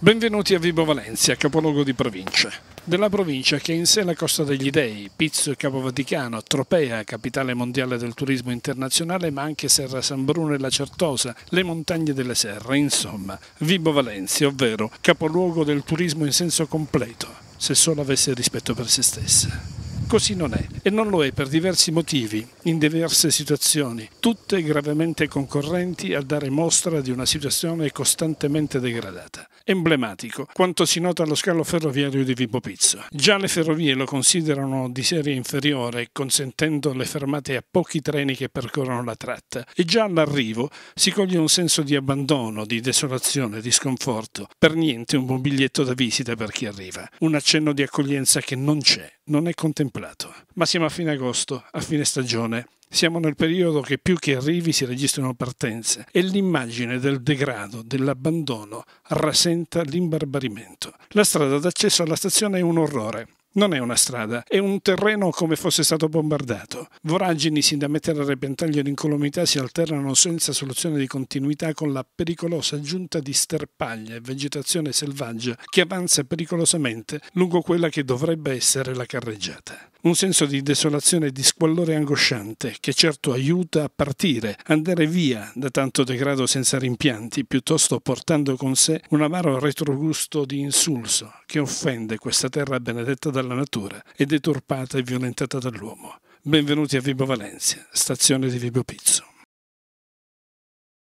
Benvenuti a Vibo Valencia, capoluogo di provincia. Della provincia che ha in sé la Costa degli Dei, Pizzo e Capo Vaticano, Tropea, capitale mondiale del turismo internazionale, ma anche Serra San Bruno e la Certosa, le montagne delle Serre, insomma, Vibo Valencia, ovvero capoluogo del turismo in senso completo, se solo avesse rispetto per se stessa. Così non è e non lo è per diversi motivi, in diverse situazioni, tutte gravemente concorrenti a dare mostra di una situazione costantemente degradata emblematico, quanto si nota allo scalo ferroviario di Vibo Pizzo. Già le ferrovie lo considerano di serie inferiore, consentendo le fermate a pochi treni che percorrono la tratta, e già all'arrivo si coglie un senso di abbandono, di desolazione, di sconforto. Per niente un buon biglietto da visita per chi arriva, un accenno di accoglienza che non c'è, non è contemplato. Ma siamo a fine agosto, a fine stagione, siamo nel periodo che più che arrivi si registrano partenze e l'immagine del degrado, dell'abbandono, rasenta l'imbarbarimento. La strada d'accesso alla stazione è un orrore. Non è una strada, è un terreno come fosse stato bombardato. Voragini sin da mettere a repentaglio l'incolumità si alternano senza soluzione di continuità con la pericolosa giunta di sterpaglia e vegetazione selvaggia che avanza pericolosamente lungo quella che dovrebbe essere la carreggiata. Un senso di desolazione e di squallore angosciante che certo aiuta a partire, andare via da tanto degrado senza rimpianti, piuttosto portando con sé un amaro retrogusto di insulso che offende questa terra benedetta dalla natura e deturpata e violentata dall'uomo. Benvenuti a Vibo Valencia, stazione di Vibo Pizzo.